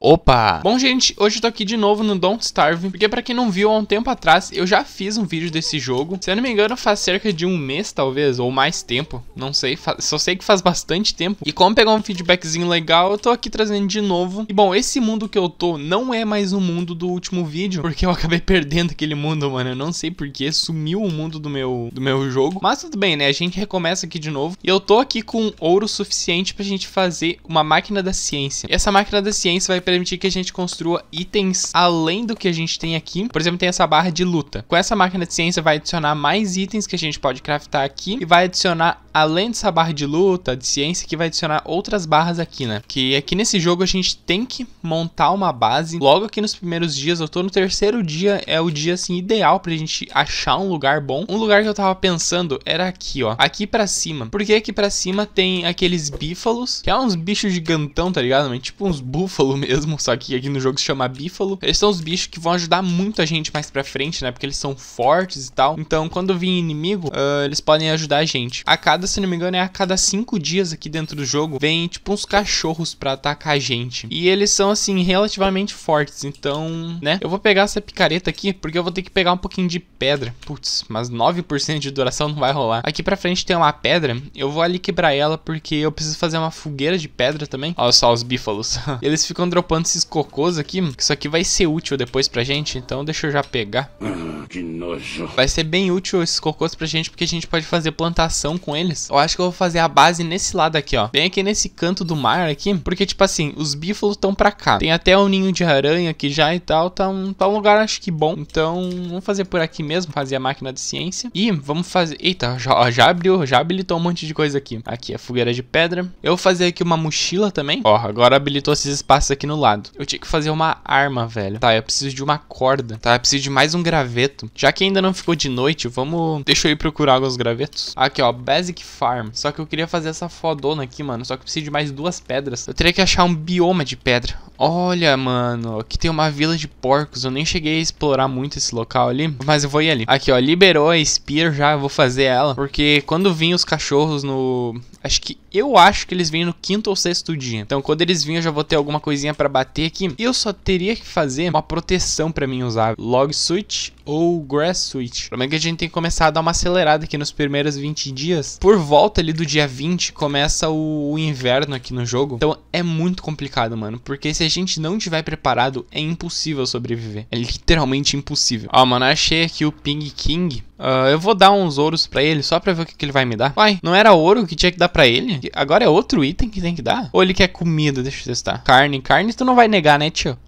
Opa! Bom, gente, hoje eu tô aqui de novo no Don't Starve, porque pra quem não viu, há um tempo atrás eu já fiz um vídeo desse jogo. Se eu não me engano, faz cerca de um mês, talvez, ou mais tempo, não sei, só sei que faz bastante tempo. E como pegar um feedbackzinho legal, eu tô aqui trazendo de novo. E bom, esse mundo que eu tô não é mais o mundo do último vídeo, porque eu acabei perdendo aquele mundo, mano. Eu não sei porquê, sumiu o mundo do meu, do meu jogo. Mas tudo bem, né? A gente recomeça aqui de novo. E eu tô aqui com ouro suficiente pra gente fazer uma máquina da ciência. E essa máquina da ciência vai permitir que a gente construa itens além do que a gente tem aqui. Por exemplo, tem essa barra de luta. Com essa máquina de ciência vai adicionar mais itens que a gente pode craftar aqui e vai adicionar além dessa barra de luta, de ciência, que vai adicionar outras barras aqui, né? Que aqui nesse jogo a gente tem que montar uma base logo aqui nos primeiros dias. Eu tô no terceiro dia, é o dia assim ideal pra gente achar um lugar bom. Um lugar que eu tava pensando era aqui, ó, aqui pra cima. Porque aqui pra cima tem aqueles bífalos, que é uns bichos gigantão, tá ligado? tipo uns búfalo mesmo mesmo, só que aqui no jogo se chama bífalo. Eles são os bichos que vão ajudar muito a gente mais pra frente, né? Porque eles são fortes e tal. Então, quando vir inimigo, uh, eles podem ajudar a gente. A cada, se não me engano, é a cada cinco dias aqui dentro do jogo, vem tipo uns cachorros pra atacar a gente. E eles são, assim, relativamente fortes. Então, né? Eu vou pegar essa picareta aqui, porque eu vou ter que pegar um pouquinho de pedra. Putz, mas 9% de duração não vai rolar. Aqui pra frente tem uma pedra. Eu vou ali quebrar ela, porque eu preciso fazer uma fogueira de pedra também. Olha só os bífalos. eles ficam dropando dropando esses cocôs aqui. Isso aqui vai ser útil depois pra gente, então deixa eu já pegar. Uhum que nojo. Vai ser bem útil esses cocôs pra gente, porque a gente pode fazer plantação com eles. Eu acho que eu vou fazer a base nesse lado aqui, ó. Bem aqui nesse canto do mar aqui, porque, tipo assim, os bífalos estão pra cá. Tem até um ninho de aranha aqui já e tal. Tá um, tá um lugar, acho que bom. Então, vamos fazer por aqui mesmo, fazer a máquina de ciência. E vamos fazer... Eita, já, já abriu, já habilitou um monte de coisa aqui. Aqui, a é fogueira de pedra. Eu vou fazer aqui uma mochila também. Ó, agora habilitou esses espaços aqui no lado. Eu tinha que fazer uma arma, velho. Tá, eu preciso de uma corda, tá? Eu preciso de mais um graveto graveto. Já que ainda não ficou de noite, vamos... Deixa eu ir procurar alguns gravetos. Aqui, ó, Basic Farm. Só que eu queria fazer essa fodona aqui, mano. Só que eu preciso de mais duas pedras. Eu teria que achar um bioma de pedra. Olha, mano, aqui tem uma vila de porcos. Eu nem cheguei a explorar muito esse local ali, mas eu vou ir ali. Aqui, ó, liberou a Spear já, eu vou fazer ela. Porque quando vim os cachorros no... Acho que eu acho que eles vêm no quinto ou sexto dia. Então, quando eles virem, eu já vou ter alguma coisinha para bater aqui. Eu só teria que fazer uma proteção para mim usar. Log Switch ou Grass Switch. O é que a gente tem que começar a dar uma acelerada aqui nos primeiros 20 dias. Por volta ali do dia 20, começa o, o inverno aqui no jogo. Então, é muito complicado, mano. Porque se a gente não tiver preparado, é impossível sobreviver. É literalmente impossível. Ó, mano, achei aqui o Ping King. Uh, eu vou dar uns ouros pra ele só pra ver o que, que, ele vai me dar. Uai, não era ouro que tinha que dar pra ele? Agora é outro item que tem que dar? Ou ele quer comida? Deixa eu testar. Carne. Carne tu não vai negar, né, tio?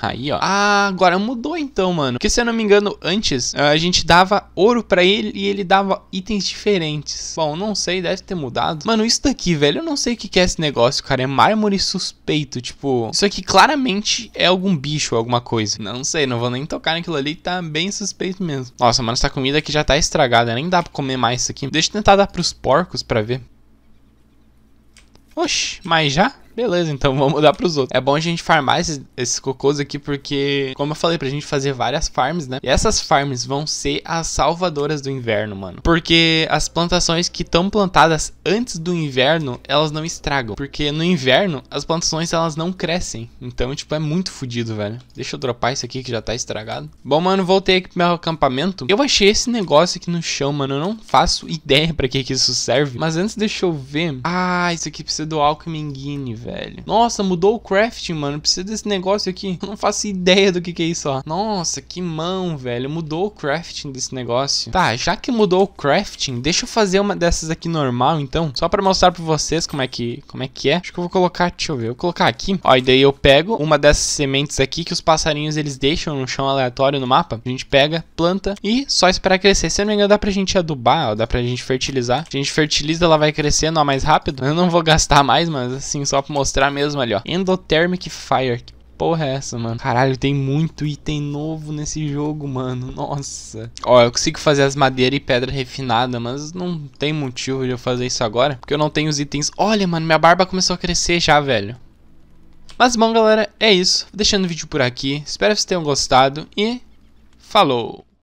Aí, ó. Ah, agora mudou então, mano. Porque se eu não me engano, antes ah, a gente dava ouro para ele e ele dava itens diferentes. Bom, não sei, deve ter mudado. Mano, isso daqui, velho, eu não sei o que é esse negócio, cara. É mármore suspeito, tipo... Isso aqui claramente é algum bicho, alguma coisa. Não sei, não vou nem tocar naquilo ali, tá bem suspeito mesmo. Nossa, mano, essa comida aqui já tá estragada, nem dá pra comer mais isso aqui. Deixa eu tentar dar pros porcos pra ver. Oxi, mas já? beleza, então vamos mudar pros outros. É bom a gente farmar esses, esses cocôs aqui, porque, como eu falei, pra gente fazer várias farms, né? E essas farms vão ser as salvadoras do inverno, mano. Porque as plantações que estão plantadas antes do inverno, elas não estragam. Porque no inverno, as plantações, elas não crescem. Então, tipo, é muito fodido, velho. Deixa eu dropar isso aqui que já tá estragado. Bom, mano, voltei aqui pro meu acampamento. Eu achei esse negócio aqui no chão, mano. Eu não faço ideia pra que que isso serve. Mas antes, deixa eu ver. Ah, isso aqui precisa do Alchemy Guinea, velho velho. Nossa, mudou o crafting, mano. Precisa desse negócio aqui. Eu não faço ideia do que, que é isso, ó. Nossa, que mão, velho. Mudou o crafting desse negócio. Tá, já que mudou o crafting, deixa eu fazer uma dessas aqui normal, então. Só pra mostrar pra vocês como é que, como é, que é. Acho que eu vou colocar, deixa eu ver. Eu vou colocar aqui. Ó, e daí eu pego uma dessas sementes aqui que os passarinhos eles deixam no chão aleatório no mapa. A gente pega, planta e só esperar crescer. Se eu não me engano, dá pra gente adubar, ó. Dá pra gente fertilizar. A gente fertiliza, ela vai crescendo, ó, mais rápido. Eu não vou gastar mais, mas assim, só pra mostrar mesmo ali, ó. Endothermic Fire. Que porra é essa, mano? Caralho, tem muito item novo nesse jogo, mano. Nossa. Ó, eu consigo fazer as madeiras e pedra refinada, mas não tem motivo de eu fazer isso agora. Porque eu não tenho os itens. Olha, mano, minha barba começou a crescer já, velho. Mas bom, galera, é isso. Vou deixando o vídeo por aqui. Espero que vocês tenham gostado e... Falou!